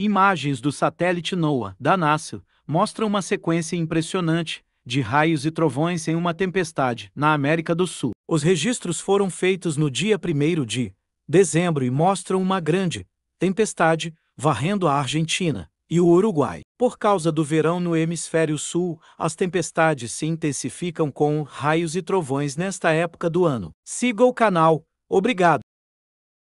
Imagens do satélite NOAA da NASA mostram uma sequência impressionante de raios e trovões em uma tempestade na América do Sul. Os registros foram feitos no dia 1 de dezembro e mostram uma grande tempestade varrendo a Argentina e o Uruguai. Por causa do verão no hemisfério sul, as tempestades se intensificam com raios e trovões nesta época do ano. Siga o canal. Obrigado.